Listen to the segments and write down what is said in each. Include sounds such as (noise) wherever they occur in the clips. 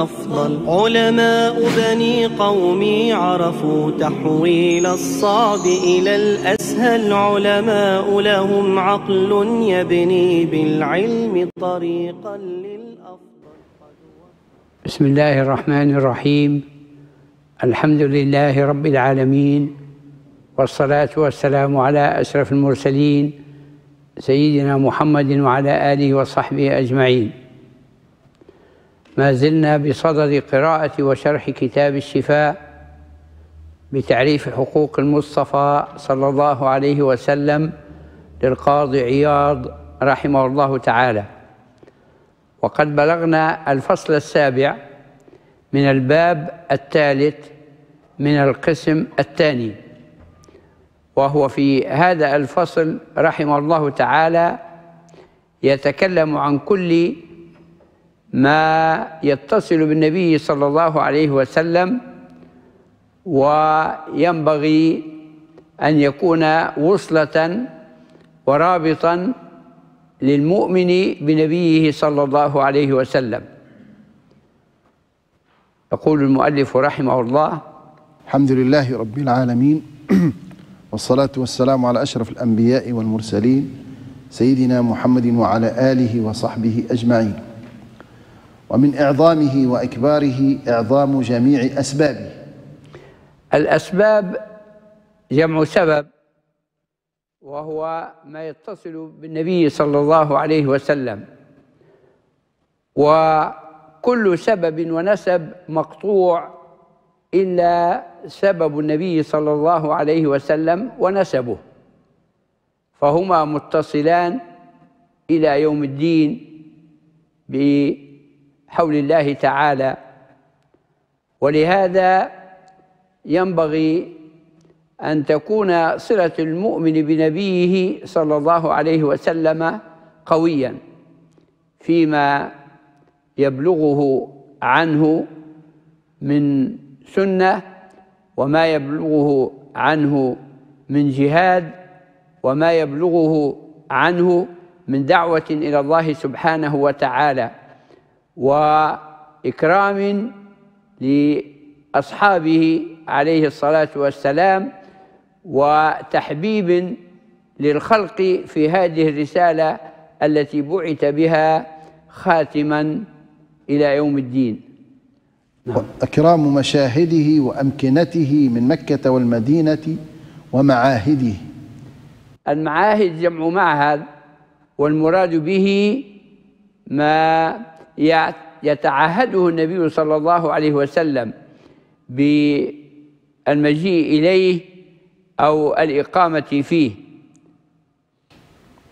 أفضل علماء بني قومي عرفوا تحويل الصعب إلى الأسهل علماء لهم عقل يبني بالعلم طريقا للأفضل بسم الله الرحمن الرحيم الحمد لله رب العالمين والصلاة والسلام على أشرف المرسلين سيدنا محمد وعلى آله وصحبه أجمعين ما زلنا بصدد قراءة وشرح كتاب الشفاء بتعريف حقوق المصطفى صلى الله عليه وسلم للقاضي عياض رحمه الله تعالى وقد بلغنا الفصل السابع من الباب الثالث من القسم الثاني وهو في هذا الفصل رحمه الله تعالى يتكلم عن كل ما يتصل بالنبي صلى الله عليه وسلم وينبغي أن يكون وصلة ورابطا للمؤمن بنبيه صلى الله عليه وسلم يقول المؤلف رحمه الله الحمد لله رب العالمين (clears throat) والصلاة والسلام على أشرف الأنبياء والمرسلين سيدنا محمد وعلى آله وصحبه أجمعين ومن إعظامه وإكباره إعظام جميع أسبابه الأسباب جمع سبب وهو ما يتصل بالنبي صلى الله عليه وسلم وكل سبب ونسب مقطوع إلا سبب النبي صلى الله عليه وسلم ونسبه فهما متصلان إلى يوم الدين ب حول الله تعالى ولهذا ينبغي أن تكون صلة المؤمن بنبيه صلى الله عليه وسلم قويا فيما يبلغه عنه من سنة وما يبلغه عنه من جهاد وما يبلغه عنه من دعوة إلى الله سبحانه وتعالى وإكرام لأصحابه عليه الصلاة والسلام وتحبيب للخلق في هذه الرسالة التي بعث بها خاتما إلى يوم الدين نعم. مشاهده وأمكنته من مكة والمدينة ومعاهده المعاهد جمع معهد والمراد به ما يتعهده النبي صلى الله عليه وسلم بالمجيء إليه أو الإقامة فيه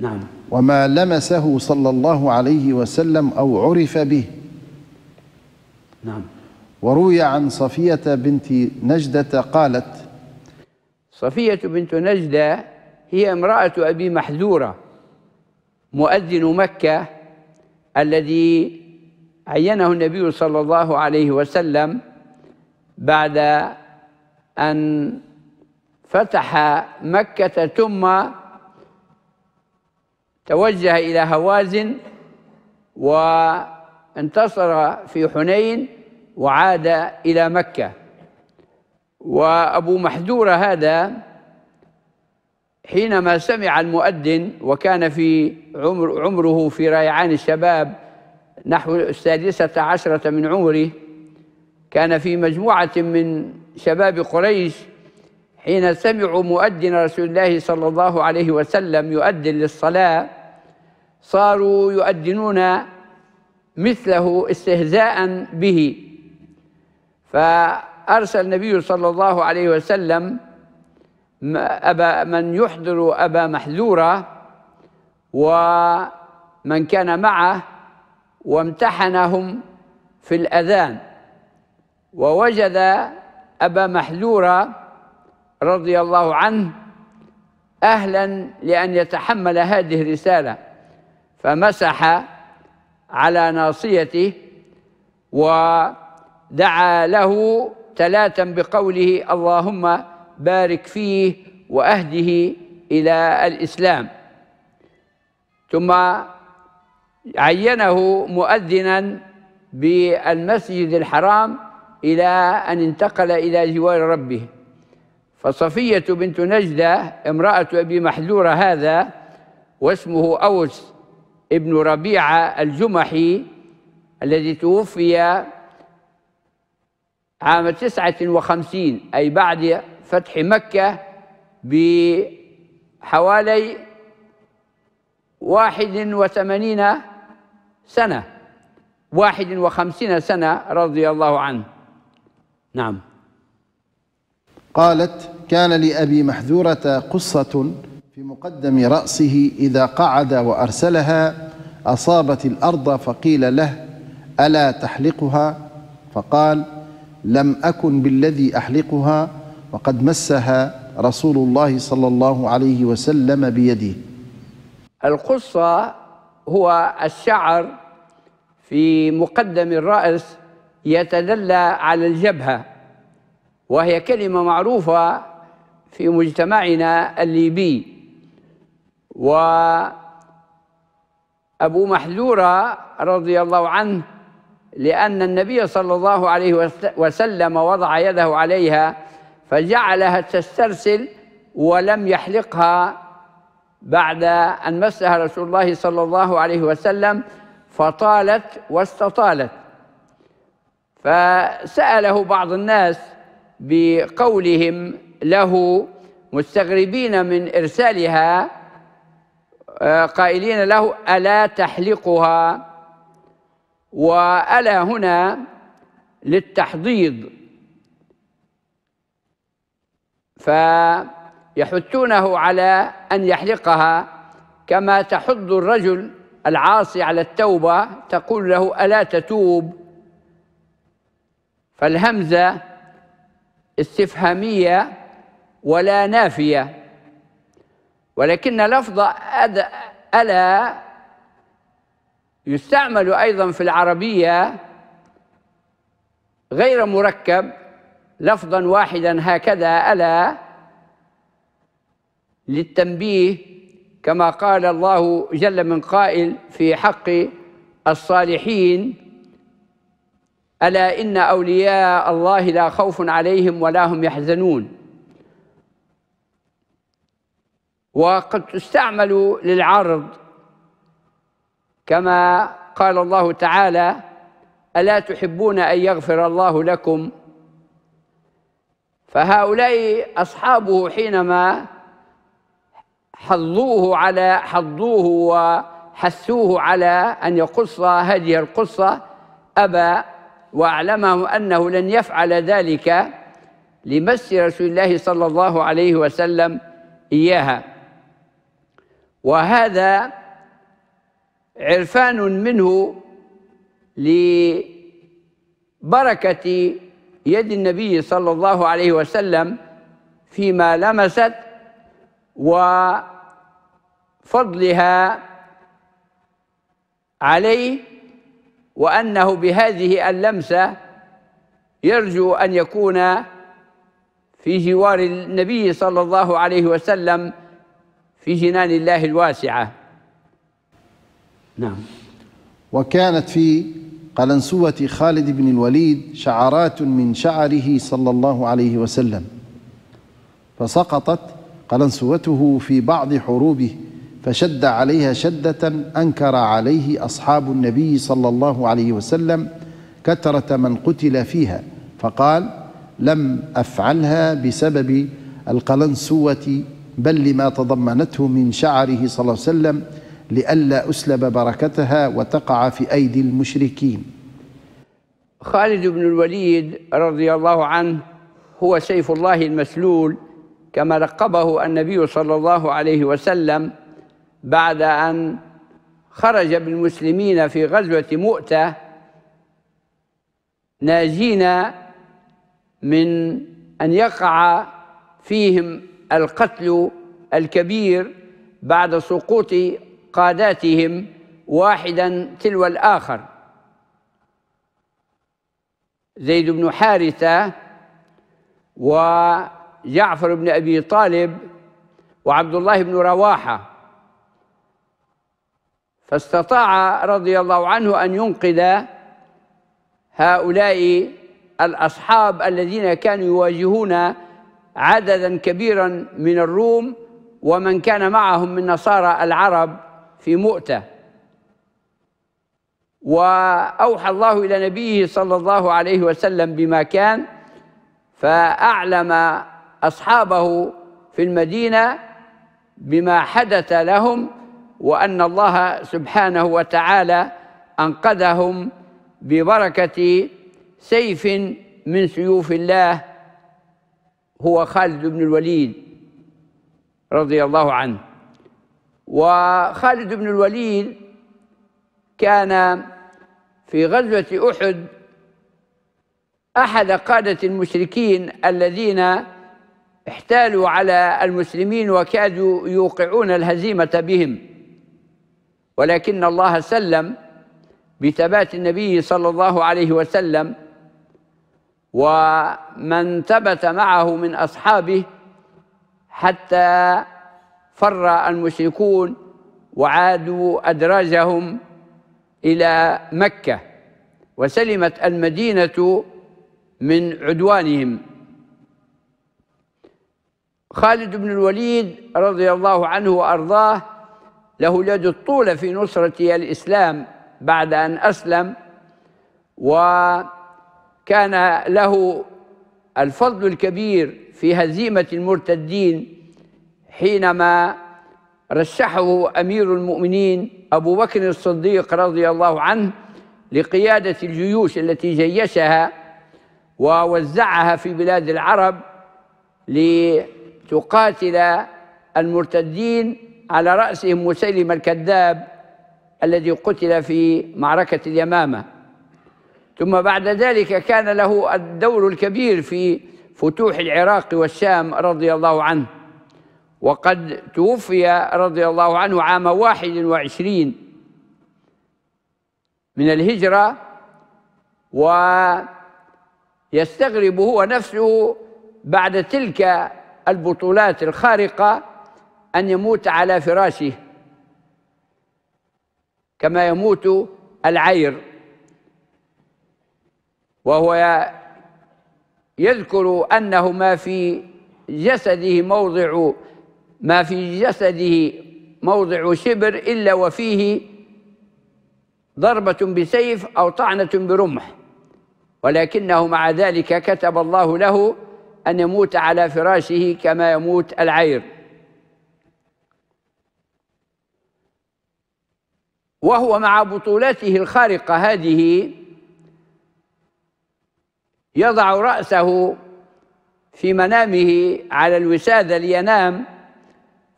نعم وما لمسه صلى الله عليه وسلم أو عرف به نعم وروي عن صفية بنت نجدة قالت صفية بنت نجدة هي امرأة أبي محذورة مؤذن مكة الذي عينه النبي صلى الله عليه وسلم بعد أن فتح مكة ثم توجه إلى هوازن وانتصر في حنين وعاد إلى مكة وأبو محذور هذا حينما سمع المؤذن وكان في عمر عمره في ريعان الشباب نحو السادسة عشرة من عمره كان في مجموعة من شباب قريش حين سمعوا مؤذن رسول الله صلى الله عليه وسلم يؤذن للصلاة صاروا يؤذنون مثله استهزاء به فأرسل النبي صلى الله عليه وسلم أبا من يحضر أبا محذورة ومن كان معه وامتحنهم في الأذان ووجد أبا محذورة رضي الله عنه أهلا لأن يتحمل هذه الرسالة فمسح على ناصيته ودعا له تلاتا بقوله اللهم بارك فيه وأهده إلى الإسلام ثم عينه مؤذنا بالمسجد الحرام إلى أن انتقل إلى جوار ربه فصفية بنت نجدة امرأة أبي محذورة هذا واسمه أوس ابن ربيعة الجمحي الذي توفي عام تسعة وخمسين أي بعد فتح مكة بحوالي واحد وثمانين سنة واحد وخمسين سنة رضي الله عنه نعم قالت كان لأبي محذورة قصة في مقدم رأسه إذا قعد وأرسلها أصابت الأرض فقيل له ألا تحلقها فقال لم أكن بالذي أحلقها وقد مسها رسول الله صلى الله عليه وسلم بيده القصة هو الشعر في مقدم الرأس يتدلى على الجبهة وهي كلمة معروفة في مجتمعنا الليبي وأبو محذورة رضي الله عنه لأن النبي صلى الله عليه وسلم وضع يده عليها فجعلها تسترسل ولم يحلقها بعد أن مسها رسول الله صلى الله عليه وسلم فطالت واستطالت فسأله بعض الناس بقولهم له مستغربين من إرسالها آه، قائلين له ألا تحلقها وألا هنا للتحضيض ف يحثونه على أن يحلقها كما تحض الرجل العاصي على التوبة تقول له ألا تتوب فالهمزة استفهامية ولا نافية ولكن لفظ ألا يستعمل أيضا في العربية غير مركب لفظا واحدا هكذا ألا للتنبيه كما قال الله جل من قائل في حق الصالحين ألا إن أولياء الله لا خوف عليهم ولا هم يحزنون وقد تستعمل للعرض كما قال الله تعالى ألا تحبون أن يغفر الله لكم فهؤلاء أصحابه حينما حظوه على حظوه وحثوه على أن يقص هذه القصة أبى وأعلمه أنه لن يفعل ذلك لمس رسول الله صلى الله عليه وسلم إياها وهذا عرفان منه لبركة يد النبي صلى الله عليه وسلم فيما لمست و فضلها عليه وأنه بهذه اللمسة يرجو أن يكون في جوار النبي صلى الله عليه وسلم في جنان الله الواسعة نعم وكانت في قلنسوة خالد بن الوليد شعرات من شعره صلى الله عليه وسلم فسقطت قلنسوته في بعض حروبه فشد عليها شدة أنكر عليه أصحاب النبي صلى الله عليه وسلم كثرة من قتل فيها فقال لم أفعلها بسبب القلنسوة بل لما تضمنته من شعره صلى الله عليه وسلم لئلا أسلب بركتها وتقع في أيدي المشركين خالد بن الوليد رضي الله عنه هو سيف الله المسلول كما لقبه النبي صلى الله عليه وسلم بعد أن خرج بالمسلمين في غزوة مؤتة ناجين من أن يقع فيهم القتل الكبير بعد سقوط قاداتهم واحدا تلو الآخر زيد بن حارثة وجعفر بن أبي طالب وعبد الله بن رواحه فاستطاع رضي الله عنه أن ينقذ هؤلاء الأصحاب الذين كانوا يواجهون عددا كبيرا من الروم ومن كان معهم من نصارى العرب في مؤتة وأوحى الله إلى نبيه صلى الله عليه وسلم بما كان فأعلم أصحابه في المدينة بما حدث لهم وأن الله سبحانه وتعالى أنقذهم ببركة سيف من سيوف الله هو خالد بن الوليد رضي الله عنه وخالد بن الوليد كان في غزوة أحد أحد قادة المشركين الذين احتالوا على المسلمين وكادوا يوقعون الهزيمة بهم ولكن الله سلم بثبات النبي صلى الله عليه وسلم ومن ثبت معه من أصحابه حتى فر المشركون وعادوا أدراجهم إلى مكة وسلمت المدينة من عدوانهم خالد بن الوليد رضي الله عنه وأرضاه له اليد الطولة في نصرة الإسلام بعد أن أسلم وكان له الفضل الكبير في هزيمة المرتدين حينما رشحه أمير المؤمنين أبو بكر الصديق رضي الله عنه لقيادة الجيوش التي جيشها ووزعها في بلاد العرب لتقاتل المرتدين على رأسهم مسيلم الكذاب الذي قتل في معركة اليمامة ثم بعد ذلك كان له الدور الكبير في فتوح العراق والشام رضي الله عنه وقد توفي رضي الله عنه عام واحد وعشرين من الهجرة ويستغرب هو نفسه بعد تلك البطولات الخارقة أن يموت على فراشه كما يموت العير وهو يذكر أنه ما في جسده موضع ما في جسده موضع شبر إلا وفيه ضربة بسيف أو طعنة برمح ولكنه مع ذلك كتب الله له أن يموت على فراشه كما يموت العير وهو مع بطولته الخارقة هذه يضع رأسه في منامه على الوسادة لينام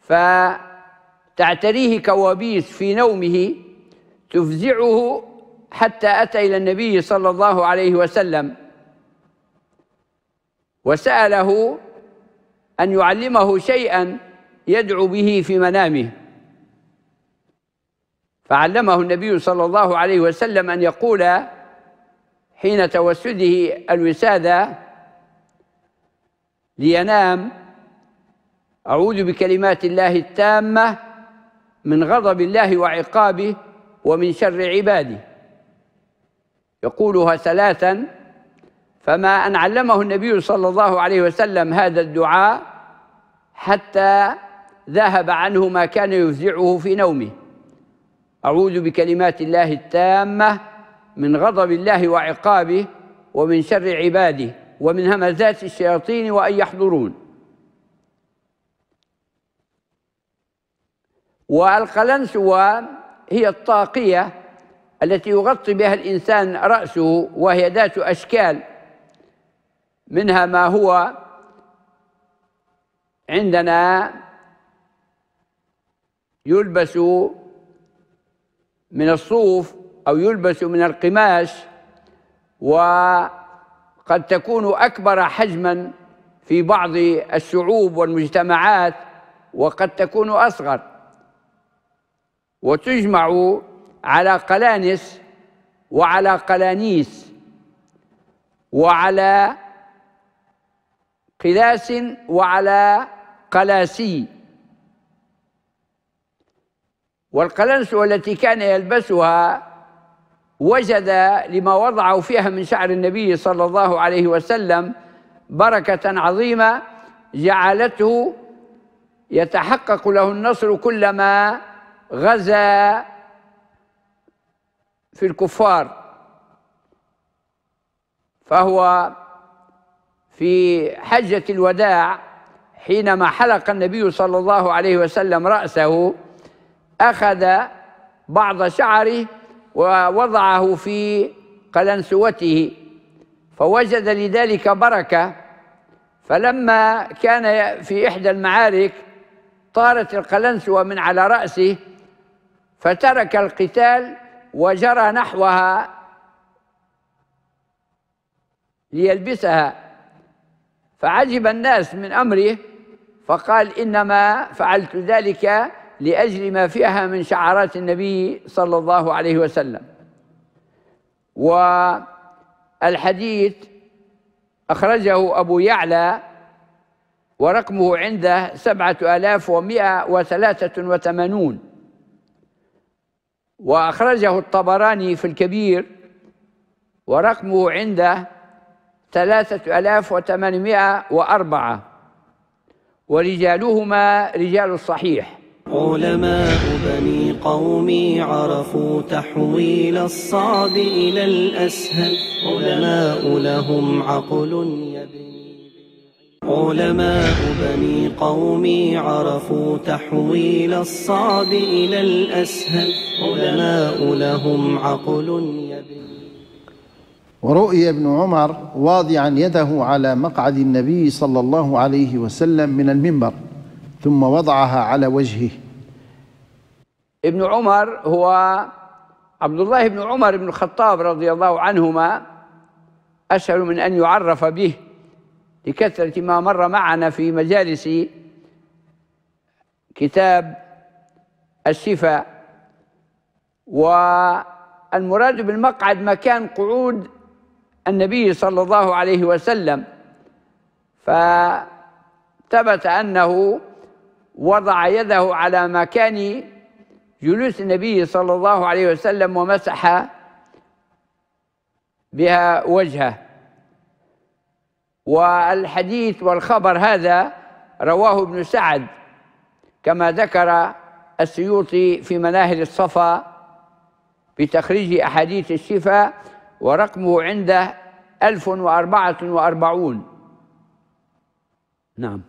فتعتريه كوابيس في نومه تفزعه حتى أتى إلى النبي صلى الله عليه وسلم وسأله أن يعلمه شيئا يدعو به في منامه فعلمه النبي صلى الله عليه وسلم أن يقول حين توسده الوسادة لينام أعوذ بكلمات الله التامة من غضب الله وعقابه ومن شر عباده يقولها ثلاثا فما أن علمه النبي صلى الله عليه وسلم هذا الدعاء حتى ذهب عنه ما كان يفزعه في نومه أعوذ بكلمات الله التامة من غضب الله وعقابه ومن شر عباده ومن همزات الشياطين وأن يحضرون والقلنسوة هي الطاقية التي يغطي بها الإنسان رأسه وهي ذات أشكال منها ما هو عندنا يلبس من الصوف أو يلبس من القماش وقد تكون أكبر حجما في بعض الشعوب والمجتمعات وقد تكون أصغر وتجمع على قلانس وعلى قلانيس وعلى قلاس وعلى قلاسي والقلنسوة التي كان يلبسها وجد لما وضعه فيها من شعر النبي صلى الله عليه وسلم بركة عظيمة جعلته يتحقق له النصر كلما غزا في الكفار فهو في حجة الوداع حينما حلق النبي صلى الله عليه وسلم رأسه أخذ بعض شعره ووضعه في قلنسوته فوجد لذلك بركة فلما كان في إحدى المعارك طارت القلنسوة من على رأسه فترك القتال وجرى نحوها ليلبسها فعجب الناس من أمره فقال إنما فعلت ذلك لأجل ما فيها من شعارات النبي صلى الله عليه وسلم والحديث أخرجه أبو يعلى ورقمه عنده سبعة آلاف ومئة وثلاثة وثمانون وأخرجه الطبراني في الكبير ورقمه عنده ثلاثة آلاف وثمانمائة وأربعة ورجالهما رجال الصحيح علماء بني قومي عرفوا تحويل الصعب إلى الأسهل علماء لهم عقل يبني علماء بني قومي عرفوا تحويل الصعب إلى الأسهل علماء لهم عقل ورؤي ابن عمر واضعا يده على مقعد النبي صلى الله عليه وسلم من المنبر ثم وضعها على وجهه ابن عمر هو عبد الله بن عمر بن الخطاب رضي الله عنهما أسهل من أن يعرف به لكثرة ما مر معنا في مجالس كتاب الشفاء والمراد بالمقعد مكان قعود النبي صلى الله عليه وسلم فثبت أنه وضع يده على مكان جلوس النبي صلى الله عليه وسلم ومسح بها وجهه والحديث والخبر هذا رواه ابن سعد كما ذكر السيوطي في مناهل الصفا بتخريج أحاديث الشفاء ورقمه عنده 1044 نعم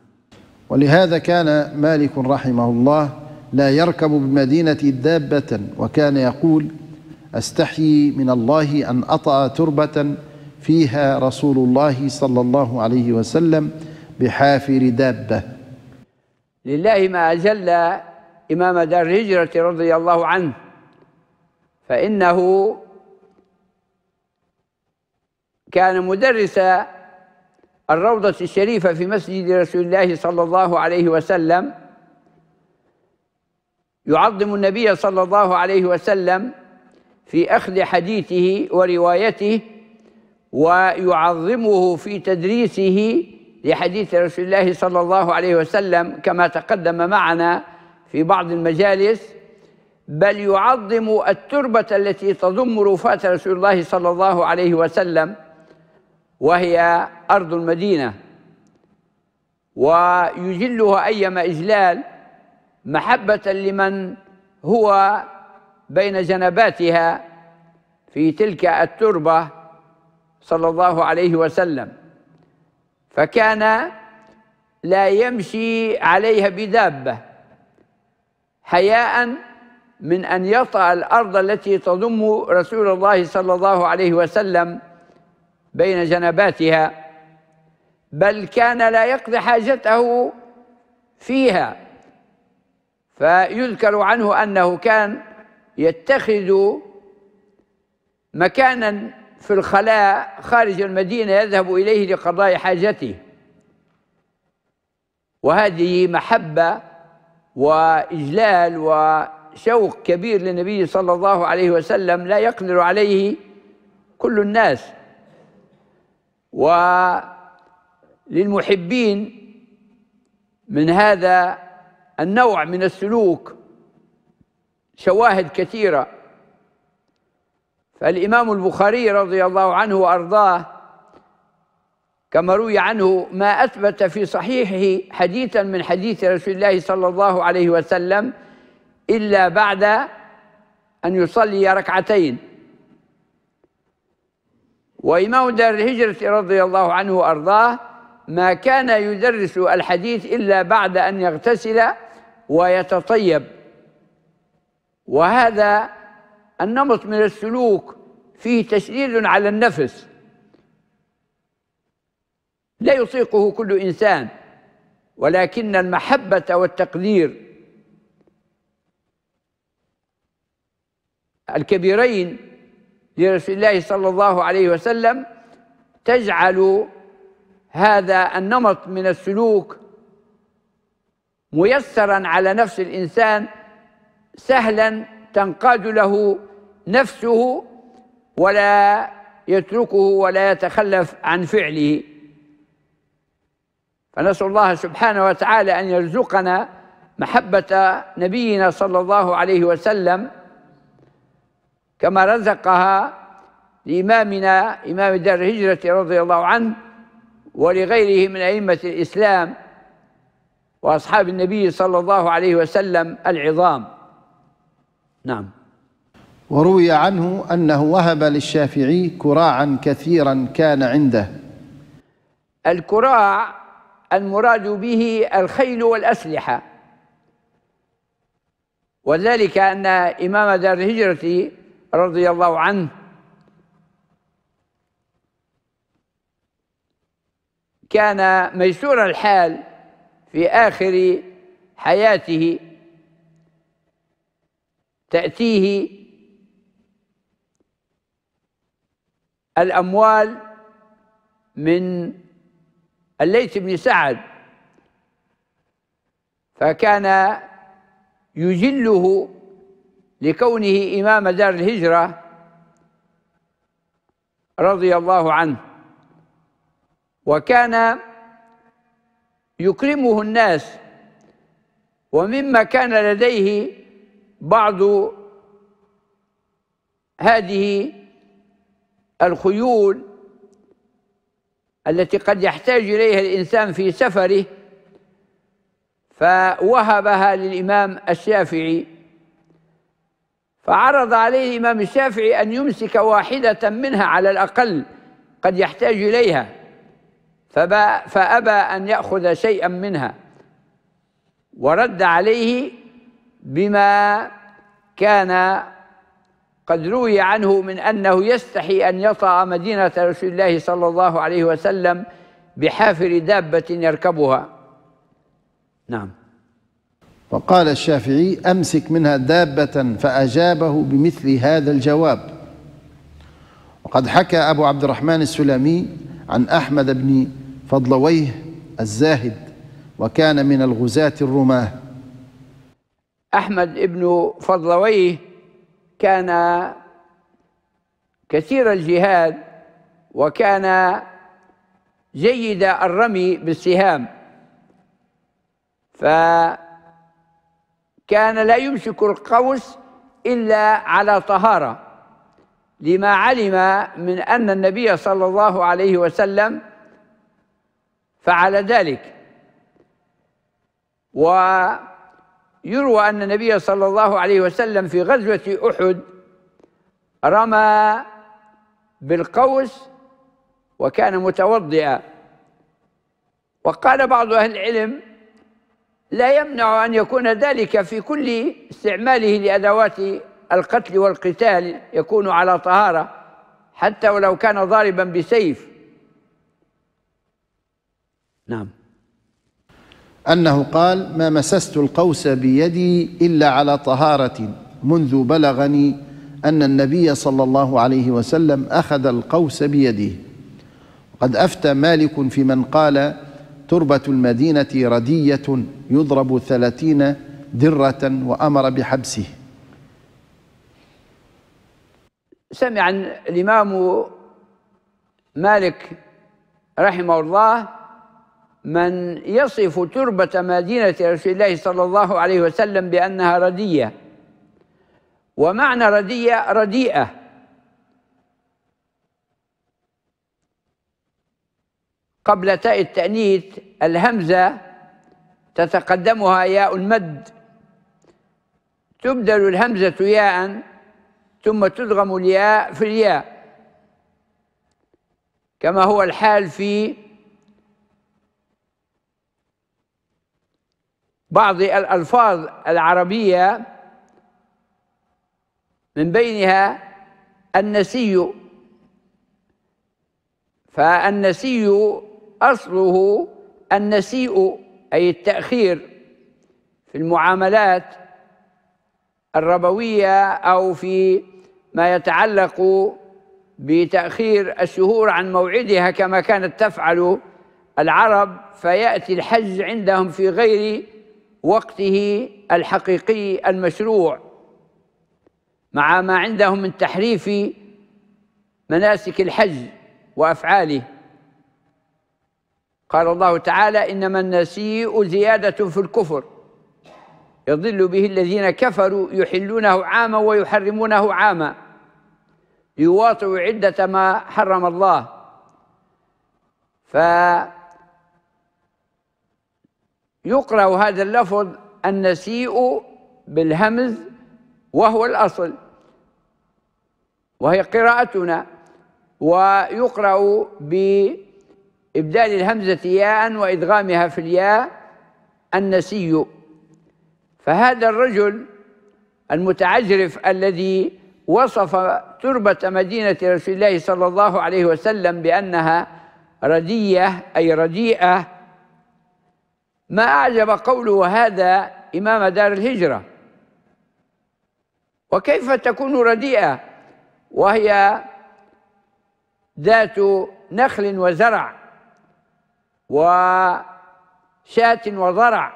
ولهذا كان مالك رحمه الله لا يركب بالمدينة دابة وكان يقول أستحيي من الله أن أطأ تربة فيها رسول الله صلى الله عليه وسلم بحافر دابة لله ما أجل إمام دار الهجرة رضي الله عنه فإنه كان مدرس الروضة الشريفة في مسجد رسول الله صلى الله عليه وسلم يعظم النبي صلى الله عليه وسلم في أخذ حديثه وروايته ويعظمه في تدريسه لحديث رسول الله صلى الله عليه وسلم كما تقدم معنا في بعض المجالس بل يعظم التربة التي تضم رفاة رسول الله صلى الله عليه وسلم وهي أرض المدينة ويجلها أيما إجلال محبة لمن هو بين جنباتها في تلك التربة صلى الله عليه وسلم فكان لا يمشي عليها بدابة حياء من أن يطأ الأرض التي تضم رسول الله صلى الله عليه وسلم بين جنباتها بل كان لا يقضي حاجته فيها فيذكر عنه انه كان يتخذ مكانا في الخلاء خارج المدينه يذهب اليه لقضاء حاجته وهذه محبه واجلال وشوق كبير للنبي صلى الله عليه وسلم لا يقدر عليه كل الناس و للمحبين من هذا النوع من السلوك شواهد كثيرة فالإمام البخاري رضي الله عنه وأرضاه كما روي عنه ما أثبت في صحيحه حديثا من حديث رسول الله صلى الله عليه وسلم إلا بعد أن يصلي ركعتين وإمام دار الهجرة رضي الله عنه وأرضاه ما كان يدرس الحديث إلا بعد أن يغتسل ويتطيب وهذا النمط من السلوك فيه تشديد على النفس لا يطيقه كل إنسان ولكن المحبة والتقدير الكبيرين لرسول الله صلى الله عليه وسلم تجعل هذا النمط من السلوك ميسرا على نفس الانسان سهلا تنقاد له نفسه ولا يتركه ولا يتخلف عن فعله فنسال الله سبحانه وتعالى ان يرزقنا محبه نبينا صلى الله عليه وسلم كما رزقها لامامنا امام دار الهجره رضي الله عنه ولغيره من أئمة الإسلام وأصحاب النبي صلى الله عليه وسلم العظام نعم وروي عنه أنه وهب للشافعي كراعا كثيرا كان عنده الكراع المراد به الخيل والأسلحة وذلك أن إمام دار الهجرة رضي الله عنه كان ميسور الحال في آخر حياته تأتيه الأموال من الليث بن سعد فكان يجله لكونه إمام دار الهجرة رضي الله عنه وكان يكرمه الناس ومما كان لديه بعض هذه الخيول التي قد يحتاج اليها الانسان في سفره فوهبها للامام الشافعي فعرض عليه الامام الشافعي ان يمسك واحده منها على الاقل قد يحتاج اليها فأبى أن يأخذ شيئا منها ورد عليه بما كان قد روي عنه من أنه يستحي أن يطأ مدينة رسول الله صلى الله عليه وسلم بحافر دابة يركبها نعم وقال الشافعي أمسك منها دابة فأجابه بمثل هذا الجواب وقد حكى أبو عبد الرحمن السلمي عن أحمد بن فضلويه الزاهد وكان من الغزاة الرماه أحمد ابن فضلويه كان كثير الجهاد وكان جيد الرمي بالسهام فكان لا يمسك القوس إلا على طهارة لما علم من أن النبي صلى الله عليه وسلم فعل ذلك ويروى أن النبي صلى الله عليه وسلم في غزوة أحد رمى بالقوس وكان متوضئا وقال بعض أهل العلم لا يمنع أن يكون ذلك في كل استعماله لأدوات القتل والقتال يكون على طهارة حتى ولو كان ضاربا بسيف نعم أنه قال ما مسست القوس بيدي إلا على طهارة منذ بلغني أن النبي صلى الله عليه وسلم أخذ القوس بيده قد أفتى مالك في من قال تربة المدينة ردية يضرب ثلاثين درة وأمر بحبسه سمع الإمام مالك رحمه الله من يصف تربة مدينة رسول الله صلى الله عليه وسلم بأنها ردية ومعنى ردية رديئة قبل تاء التأنيث الهمزة تتقدمها ياء المد تبدل الهمزة ياء ثم تدغم الياء في الياء كما هو الحال في بعض الألفاظ العربية من بينها النسي فالنسي أصله النسيء أي التأخير في المعاملات الربوية أو في ما يتعلق بتأخير الشهور عن موعدها كما كانت تفعل العرب فيأتي الحج عندهم في غير وقته الحقيقي المشروع مع ما عندهم من تحريف مناسك الحج وافعاله قال الله تعالى انما النسيء زياده في الكفر يضل به الذين كفروا يحلونه عاما ويحرمونه عاما ليواطئوا عده ما حرم الله ف يقرأ هذا اللفظ النسيء بالهمز وهو الأصل وهي قراءتنا ويقرأ بإبدال الهمزة ياء وإدغامها في الياء النسي فهذا الرجل المتعجرف الذي وصف تربة مدينة رسول الله صلى الله عليه وسلم بأنها ردية أي رديئة ما أعجب قوله هذا إمام دار الهجرة وكيف تكون رديئة وهي ذات نخل وزرع وشاة وضرع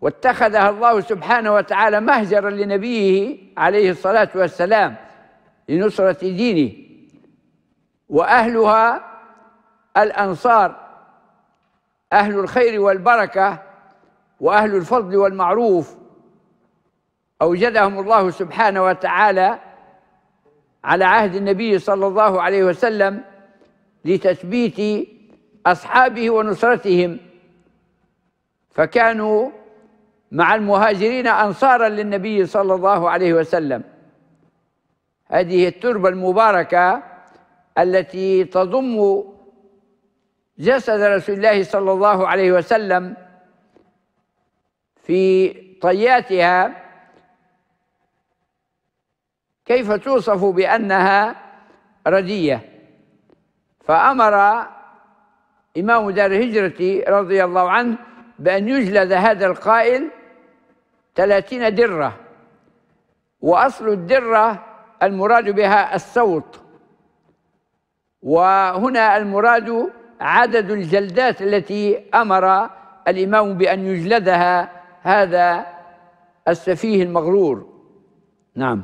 واتخذها الله سبحانه وتعالى مهجرا لنبيه عليه الصلاة والسلام لنصرة دينه وأهلها الأنصار أهل الخير والبركة وأهل الفضل والمعروف أوجدهم الله سبحانه وتعالى على عهد النبي صلى الله عليه وسلم لتثبيت أصحابه ونصرتهم فكانوا مع المهاجرين أنصارا للنبي صلى الله عليه وسلم هذه التربة المباركة التي تضم جسد رسول الله صلى الله عليه وسلم في طياتها كيف توصف بأنها ردية فأمر إمام دار الهجرة رضي الله عنه بأن يجلد هذا القائل ثلاثين درة وأصل الدرة المراد بها الصوت وهنا المراد عدد الجلدات التي امر الامام بان يجلدها هذا السفيه المغرور نعم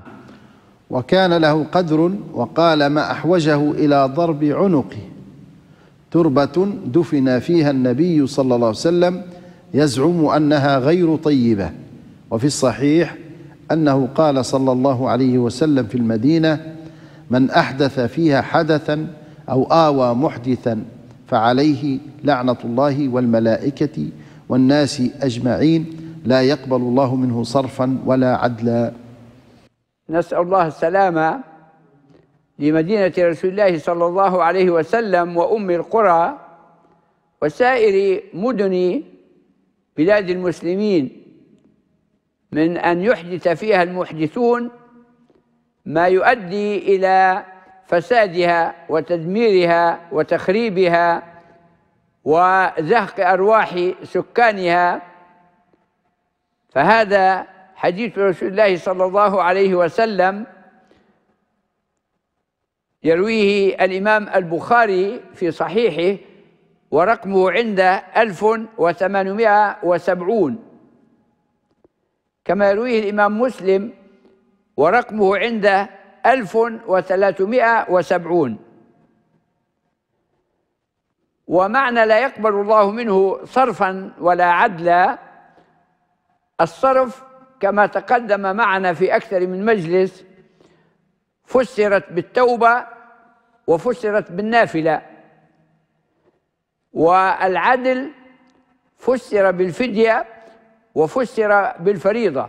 وكان له قدر وقال ما احوجه الى ضرب عنقه تربه دفن فيها النبي صلى الله عليه وسلم يزعم انها غير طيبه وفي الصحيح انه قال صلى الله عليه وسلم في المدينه من احدث فيها حدثا او اوى محدثا فعليه لعنة الله والملائكة والناس أجمعين لا يقبل الله منه صرفا ولا عدلا نسأل الله السلامة لمدينة رسول الله صلى الله عليه وسلم وأم القرى وسائر مدن بلاد المسلمين من أن يحدث فيها المحدثون ما يؤدي إلى فسادها وتدميرها وتخريبها وزهق أرواح سكانها فهذا حديث رسول الله صلى الله عليه وسلم يرويه الإمام البخاري في صحيحه ورقمه عند 1870 كما يرويه الإمام مسلم ورقمه عند 1370 ومعنى لا يقبل الله منه صرفا ولا عدلا الصرف كما تقدم معنا في أكثر من مجلس فسرت بالتوبة وفسرت بالنافلة والعدل فسر بالفدية وفسر بالفريضة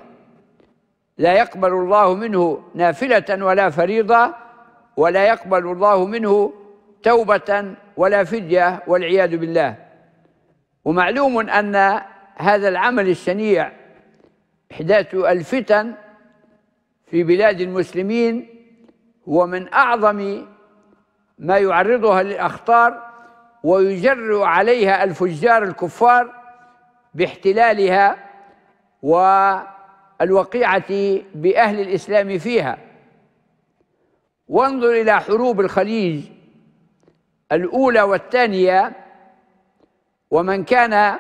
لا يقبل الله منه نافلة ولا فريضة ولا يقبل الله منه توبة ولا فدية والعياذ بالله ومعلوم أن هذا العمل الشنيع إحداث الفتن في بلاد المسلمين هو من أعظم ما يعرضها للأخطار ويجر عليها الفجار الكفار باحتلالها و الوقيعه باهل الاسلام فيها وانظر الى حروب الخليج الاولى والثانيه ومن كان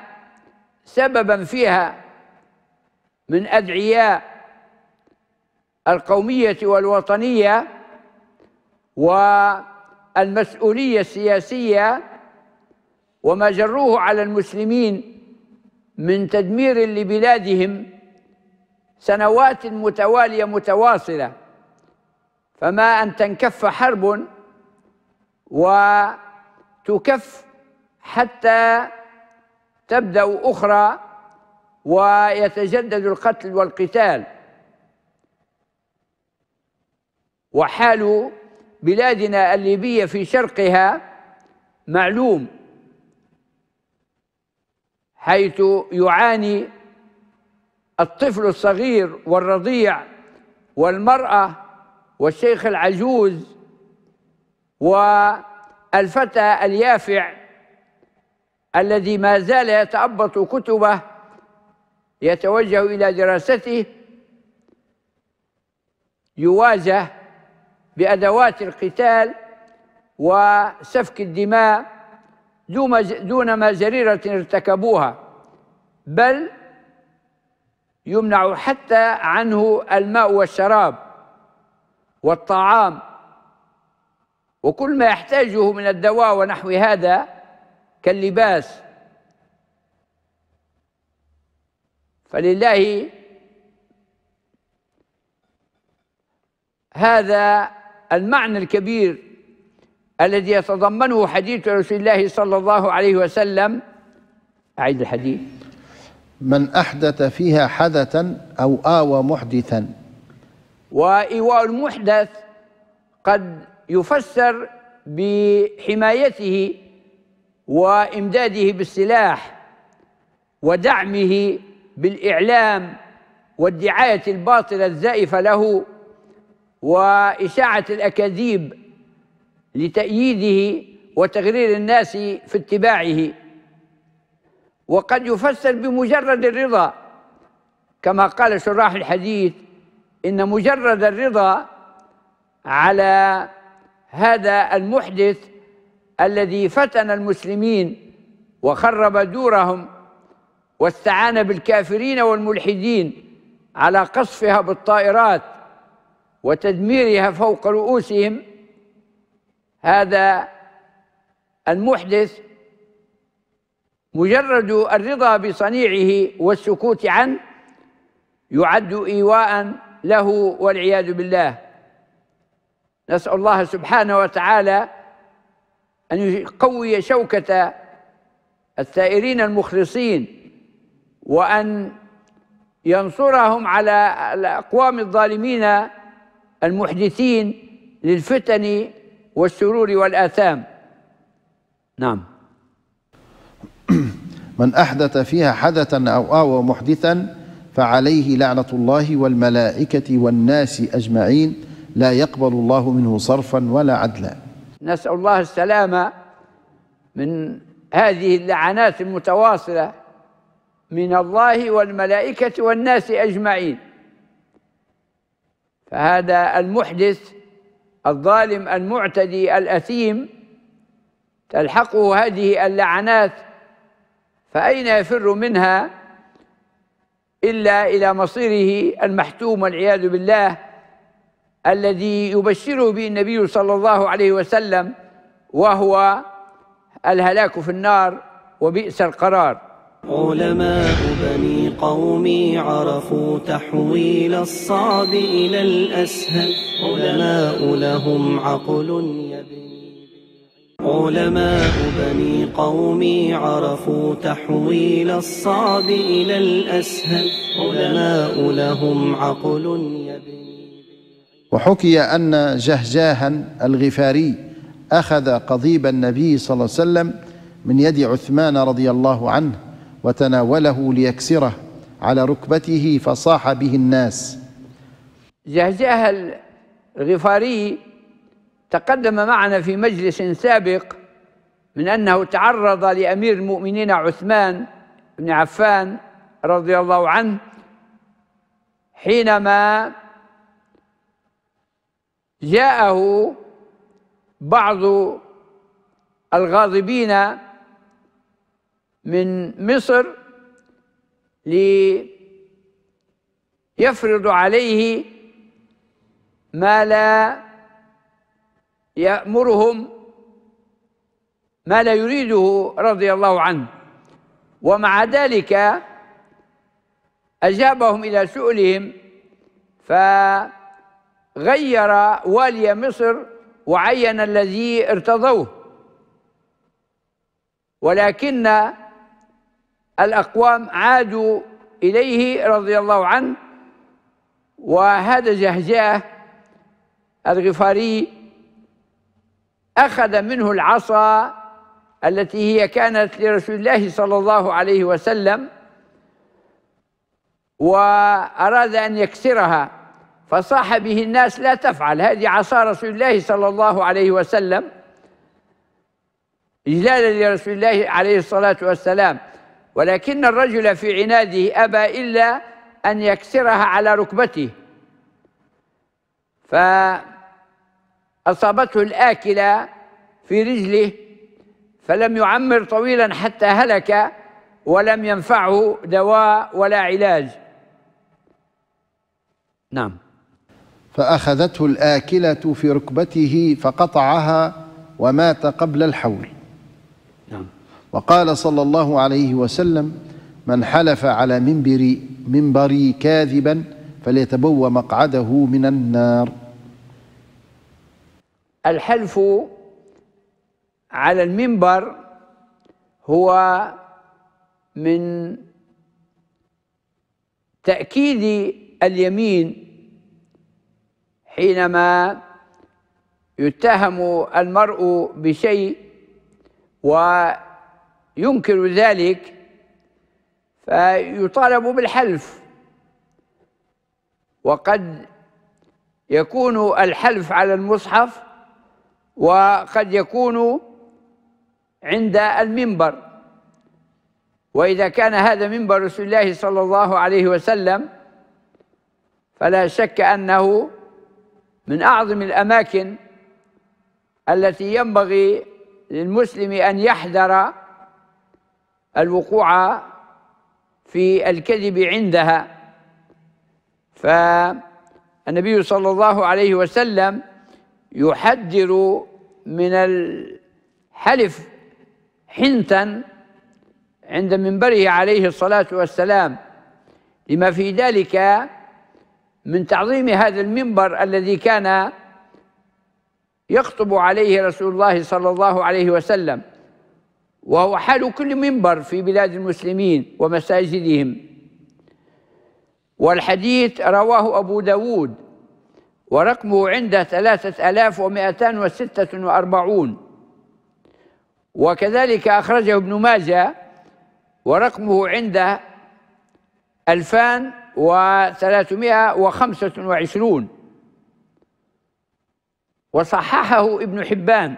سببا فيها من ادعياء القوميه والوطنيه والمسؤوليه السياسيه وما جروه على المسلمين من تدمير لبلادهم سنوات متوالية متواصلة فما أن تنكف حرب وتكف حتى تبدأ أخرى ويتجدد القتل والقتال وحال بلادنا الليبية في شرقها معلوم حيث يعاني الطفل الصغير والرضيع والمرأة والشيخ العجوز والفتى اليافع الذي ما زال يتأبط كتبه يتوجه إلى دراسته يواجه بأدوات القتال وسفك الدماء دون ما جريرة ارتكبوها بل يمنع حتى عنه الماء والشراب والطعام وكل ما يحتاجه من الدواء ونحو هذا كاللباس فلله هذا المعنى الكبير الذي يتضمنه حديث رسول الله صلى الله عليه وسلم أعيد الحديث من أحدث فيها حدثا أو آوى محدثا وإيواء المحدث قد يفسر بحمايته وإمداده بالسلاح ودعمه بالإعلام والدعاية الباطلة الزائفة له وإشاعة الأكاذيب لتأييده وتغرير الناس في اتباعه وقد يفسر بمجرد الرضا كما قال شراح الحديث إن مجرد الرضا على هذا المحدث الذي فتن المسلمين وخرب دورهم واستعان بالكافرين والملحدين على قصفها بالطائرات وتدميرها فوق رؤوسهم هذا المحدث مجرد الرضا بصنيعه والسكوت عنه يعد إيواء له والعياذ بالله نسأل الله سبحانه وتعالى أن يقوي شوكة الثائرين المخلصين وأن ينصرهم على الأقوام الظالمين المحدثين للفتن والسرور والآثام نعم من أحدث فيها حدثا أو آوى محدثا فعليه لعنة الله والملائكة والناس أجمعين لا يقبل الله منه صرفا ولا عدلا نسأل الله السلامة من هذه اللعنات المتواصلة من الله والملائكة والناس أجمعين فهذا المحدث الظالم المعتدي الأثيم تلحقه هذه اللعنات فأين يفر منها إلا إلى مصيره المحتوم والعياذ بالله الذي يبشره به النبي صلى الله عليه وسلم وهو الهلاك في النار وبئس القرار علماء بني قومي عرفوا تحويل الصعب إلى الأسهل علماء لهم عقل يبين علماء بني قومي عرفوا تحويل الصعب إلى الأسهل علماء لهم عقل يبني وحكي أن جهجاها الغفاري أخذ قضيب النبي صلى الله عليه وسلم من يد عثمان رضي الله عنه وتناوله ليكسره على ركبته فصاح به الناس جهجاها الغفاري تقدم معنا في مجلس سابق من أنه تعرض لأمير المؤمنين عثمان بن عفان رضي الله عنه حينما جاءه بعض الغاضبين من مصر ليفرض عليه ما لا يأمرهم ما لا يريده رضي الله عنه ومع ذلك أجابهم إلى سؤلهم فغير والي مصر وعين الذي ارتضوه ولكن الأقوام عادوا إليه رضي الله عنه وهذا جهجاه الغفاري أخذ منه العصا التي هي كانت لرسول الله صلى الله عليه وسلم وأراد أن يكسرها فصاح به الناس لا تفعل هذه عصا رسول الله صلى الله عليه وسلم إجلالا لرسول الله عليه الصلاة والسلام ولكن الرجل في عناده أبى إلا أن يكسرها على ركبته ف أصابته الآكلة في رجله فلم يعمر طويلا حتى هلك ولم ينفعه دواء ولا علاج نعم فأخذته الآكلة في ركبته فقطعها ومات قبل الحول نعم وقال صلى الله عليه وسلم من حلف على منبري منبري كاذبا فليتبوى مقعده من النار الحلف على المنبر هو من تأكيد اليمين حينما يتهم المرء بشيء وينكر ذلك فيطالب بالحلف وقد يكون الحلف على المصحف وقد يكون عند المنبر وإذا كان هذا منبر رسول الله صلى الله عليه وسلم فلا شك أنه من أعظم الأماكن التي ينبغي للمسلم أن يحذر الوقوع في الكذب عندها فالنبي صلى الله عليه وسلم يحذر من الحلف حنتا عند منبره عليه الصلاة والسلام لما في ذلك من تعظيم هذا المنبر الذي كان يخطب عليه رسول الله صلى الله عليه وسلم وهو حال كل منبر في بلاد المسلمين ومساجدهم والحديث رواه أبو داود ورقمه عند ثلاثة ألاف ومائتان وستة وأربعون وكذلك أخرجه ابن ماجه ورقمه عند ألفان وثلاثمائة وخمسة وعشرون وصححه ابن حبان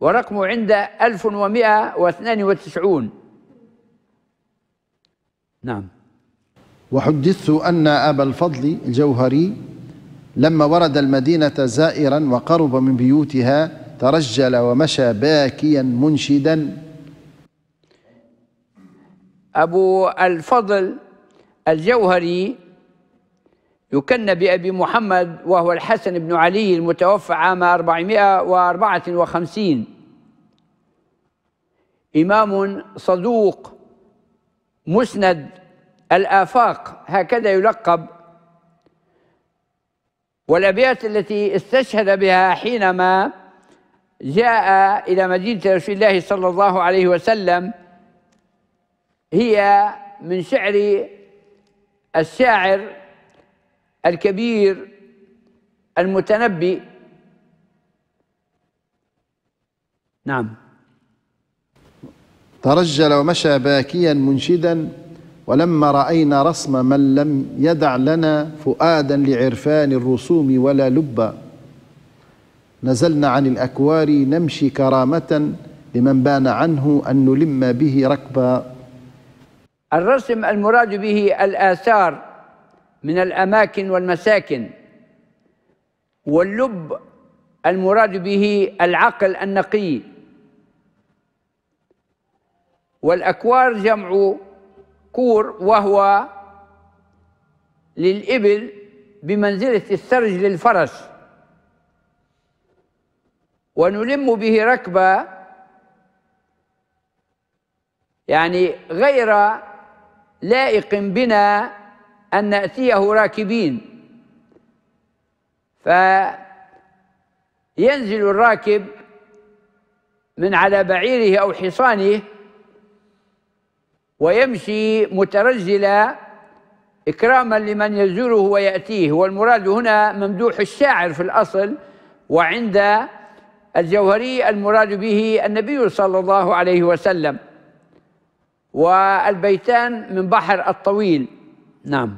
ورقمه عند ألف ومائة واثنان وتسعون نعم وحدثت أن أبا الفضل الجوهري لما ورد المدينة زائرا وقرب من بيوتها ترجل ومشى باكيا منشدا أبو الفضل الجوهري يكن بأبي محمد وهو الحسن بن علي المتوفى عام 454 إمام صدوق مسند الآفاق هكذا يلقب والأبيات التي استشهد بها حينما جاء إلى مدينة رسول الله صلى الله عليه وسلم هي من شعر الشاعر الكبير المتنبي نعم ترجل ومشى باكيا منشدا ولما رأينا رسم من لم يدع لنا فؤادا لعرفان الرسوم ولا لبا نزلنا عن الأكوار نمشي كرامة لمن بان عنه أن نلم به ركبا الرسم المراد به الآثار من الأماكن والمساكن واللب المراد به العقل النقي والأكوار جمع كور وهو للإبل بمنزلة السرج للفرس ونلم به ركبة يعني غير لائق بنا أن نأتيه راكبين فينزل الراكب من على بعيره أو حصانه ويمشي مترجلا إكراما لمن يزوره ويأتيه والمراد هنا ممدوح الشاعر في الأصل وعند الجوهري المراد به النبي صلى الله عليه وسلم والبيتان من بحر الطويل نعم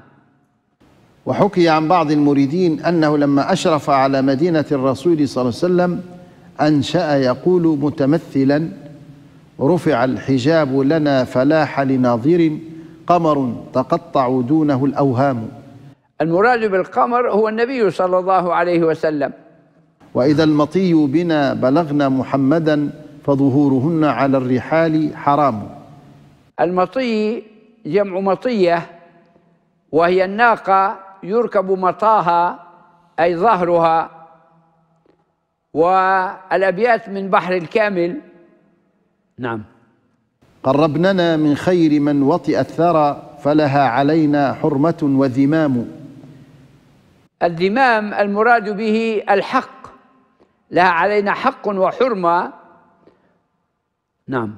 وحكي عن بعض المريدين أنه لما أشرف على مدينة الرسول صلى الله عليه وسلم أنشأ يقول متمثلاً رفع الحجاب لنا فلاح لناظر قمر تقطع دونه الأوهام المراد بالقمر هو النبي صلى الله عليه وسلم وإذا المطي بنا بلغنا محمدا فظهورهن على الرحال حرام المطي جمع مطية وهي الناقة يركب مطاها أي ظهرها والأبيات من بحر الكامل نعم قربننا من خير من وطئ الثرى فلها علينا حرمة وذمام الذمام المراد به الحق لها علينا حق وحرمة نعم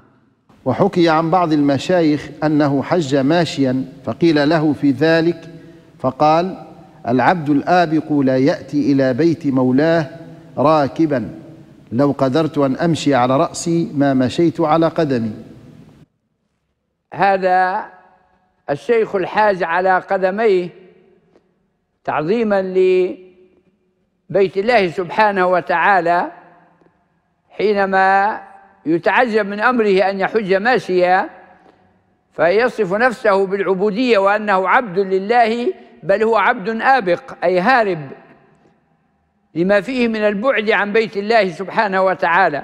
وحكي عن بعض المشايخ أنه حج ماشيا فقيل له في ذلك فقال العبد الآبق لا يأتي إلى بيت مولاه راكبا لو قدرت أن أمشي على رأسي ما مشيت على قدمي هذا الشيخ الحاج على قدميه تعظيما لبيت الله سبحانه وتعالى حينما يتعجب من امره ان يحج ماشيا فيصف نفسه بالعبوديه وانه عبد لله بل هو عبد ابق اي هارب لما فيه من البعد عن بيت الله سبحانه وتعالى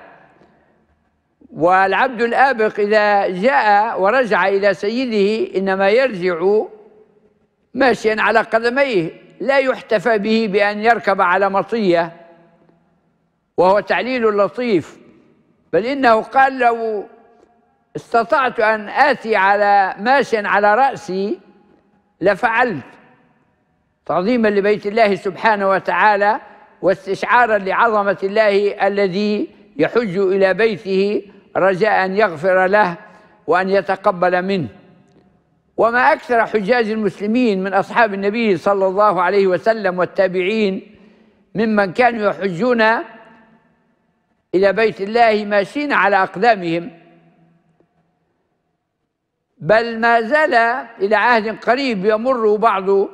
والعبد الآبق إذا جاء ورجع إلى سيده إنما يرجع ماشيا على قدميه لا يحتفى به بأن يركب على مطية وهو تعليل لطيف بل إنه قال لو استطعت أن آتي على ماشيا على رأسي لفعلت تعظيما لبيت الله سبحانه وتعالى واستشعارا لعظمه الله الذي يحج الى بيته رجاء ان يغفر له وان يتقبل منه وما اكثر حجاج المسلمين من اصحاب النبي صلى الله عليه وسلم والتابعين ممن كانوا يحجون الى بيت الله ماشيين على اقدامهم بل ما زال الى عهد قريب يمر بعض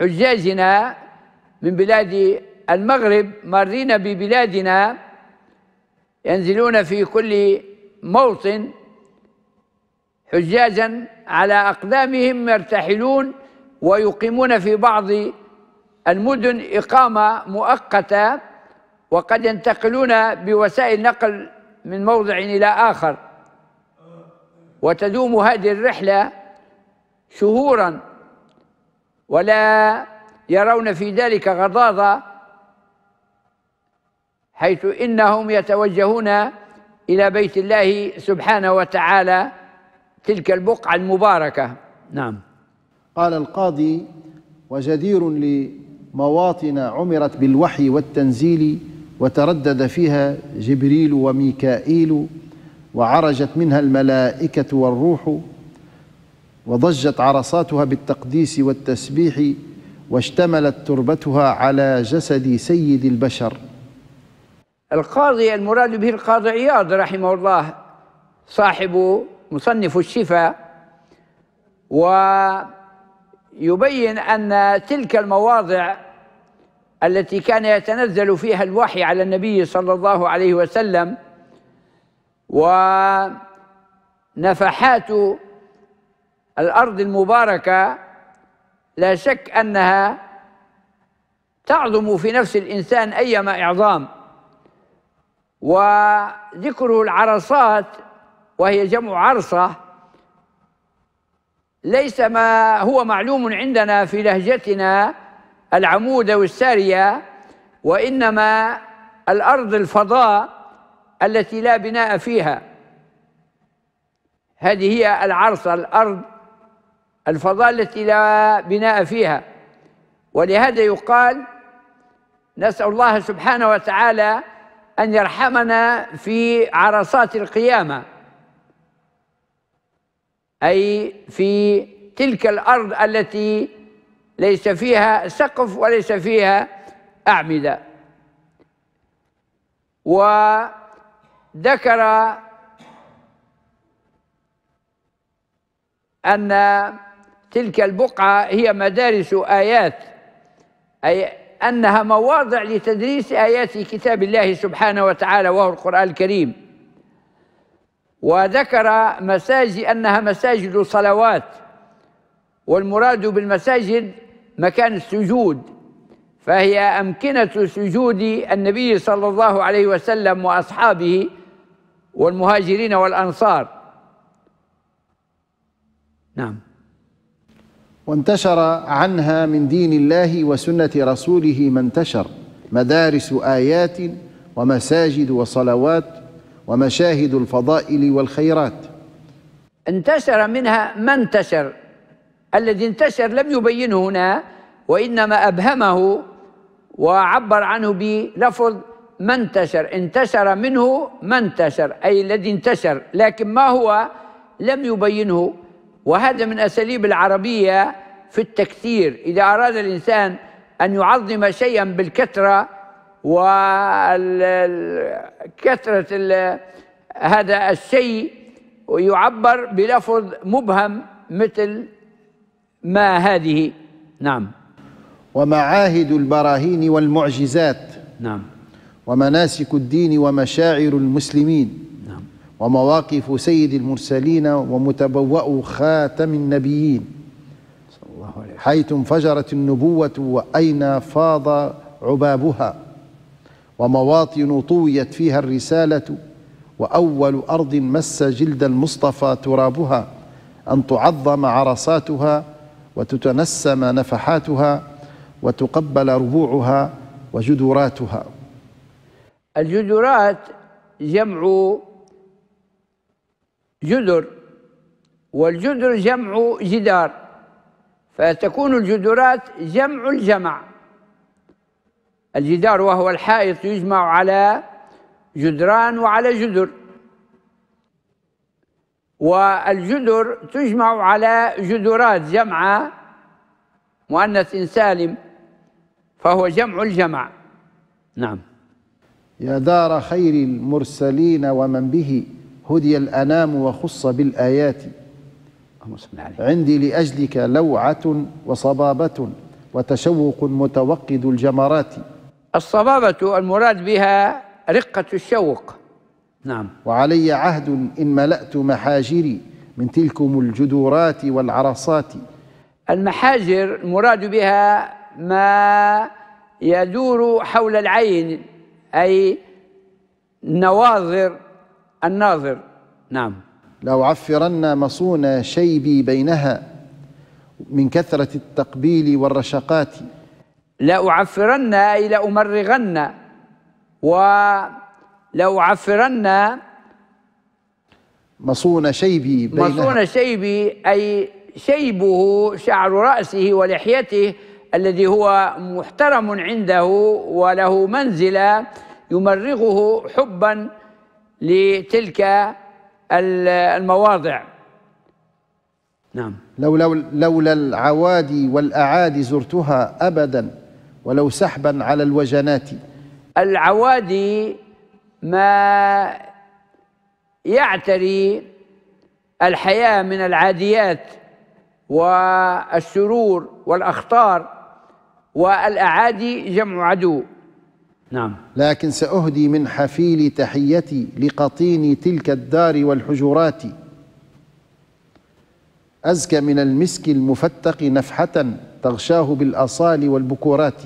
حجاجنا من بلاد المغرب مارين ببلادنا ينزلون في كل موطن حجاجا على أقدامهم يرتحلون ويقيمون في بعض المدن إقامة مؤقتة وقد ينتقلون بوسائل نقل من موضع إلى آخر وتدوم هذه الرحلة شهورا ولا يرون في ذلك غضاضة حيث انهم يتوجهون الى بيت الله سبحانه وتعالى تلك البقعه المباركه نعم قال القاضي وجدير لمواطن عمرت بالوحي والتنزيل وتردد فيها جبريل وميكائيل وعرجت منها الملائكه والروح وضجت عرصاتها بالتقديس والتسبيح واشتملت تربتها على جسد سيد البشر القاضي المراد به القاضي عياض رحمه الله صاحب مصنف الشفاء ويبين أن تلك المواضع التي كان يتنزل فيها الوحي على النبي صلى الله عليه وسلم ونفحات الأرض المباركة لا شك أنها تعظم في نفس الإنسان أيما إعظام وذكره العرصات وهي جمع عرصة ليس ما هو معلوم عندنا في لهجتنا العمود والسارية وإنما الأرض الفضاء التي لا بناء فيها هذه هي العرصة الأرض الفضاء التي لا بناء فيها ولهذا يقال نسأل الله سبحانه وتعالى أن يرحمنا في عرصات القيامة أي في تلك الأرض التي ليس فيها سقف وليس فيها أعمدة وذكر أن تلك البقعة هي مدارس آيات أي أنها مواضع لتدريس آيات كتاب الله سبحانه وتعالى وهو القرآن الكريم وذكر مساجد أنها مساجد صلوات والمراد بالمساجد مكان السجود فهي أمكنة سجود النبي صلى الله عليه وسلم وأصحابه والمهاجرين والأنصار نعم وانتشر عنها من دين الله وسنة رسوله ما انتشر مدارس آيات ومساجد وصلوات ومشاهد الفضائل والخيرات انتشر منها ما انتشر الذي انتشر لم يبينه هنا وإنما أبهمه وعبر عنه بلفظ ما انتشر انتشر منه ما انتشر أي الذي انتشر لكن ما هو لم يبينه وهذا من أساليب العربية في التكثير إذا أراد الإنسان أن يعظم شيئا بالكثرة وكثرة هذا الشيء يعبر بلفظ مبهم مثل ما هذه نعم ومعاهد البراهين والمعجزات نعم ومناسك الدين ومشاعر المسلمين ومواقف سيد المرسلين ومتبوأ خاتم النبيين حيث انفجرت النبوة وأين فاض عبابها ومواطن طويت فيها الرسالة وأول أرض مس جلد المصطفى ترابها أن تعظم عرصاتها وتتنسم نفحاتها وتقبل ربوعها وجدراتها الجدرات جمع جدر والجدر جمع جدار فتكون الجدرات جمع الجمع الجدار وهو الحائط يجمع على جدران وعلى جدر والجدر تجمع على جدرات جمع مؤنث سالم فهو جمع الجمع نعم يا دار خير المرسلين ومن به هدي الأنام وخص بالآيات عندي لأجلك لوعة وصبابة وتشوق متوقد الجمرات الصبابة المراد بها رقة الشوق نعم وعلي عهد إن ملأت محاجري من تلكم الجدورات والعرصات المحاجر المراد بها ما يدور حول العين أي نواظر الناظر نعم لأعفرن مصون شيبي بينها من كثرة التقبيل والرشقات لأعفرن أي لأمرغن عفرن مصون شيبي بينها مصون شيبي أي شيبه شعر رأسه ولحيته الذي هو محترم عنده وله منزلة يمرغه حبا لتلك المواضع نعم لو لو لولا العوادي والأعادي زرتها أبدا ولو سحبا على الوجنات العوادي ما يعتري الحياة من العاديات والسرور والأخطار والأعادي جمع عدو نعم لكن سأهدي من حفيل تحيتي لقطين تلك الدار والحجرات أزكى من المسك المفتق نفحة تغشاه بالأصال والبكورات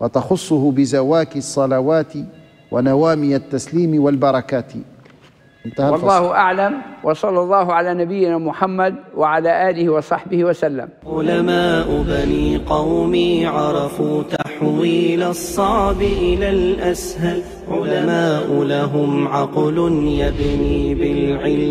وتخصه بزواكي الصلوات ونوامي التسليم والبركات والله أعلم وصلى الله على نبينا محمد وعلى آله وصحبه وسلم علماء بني قومي عرفوا تحويل الصعب إلى الأسهل علماء لهم عقل يبني بالعلم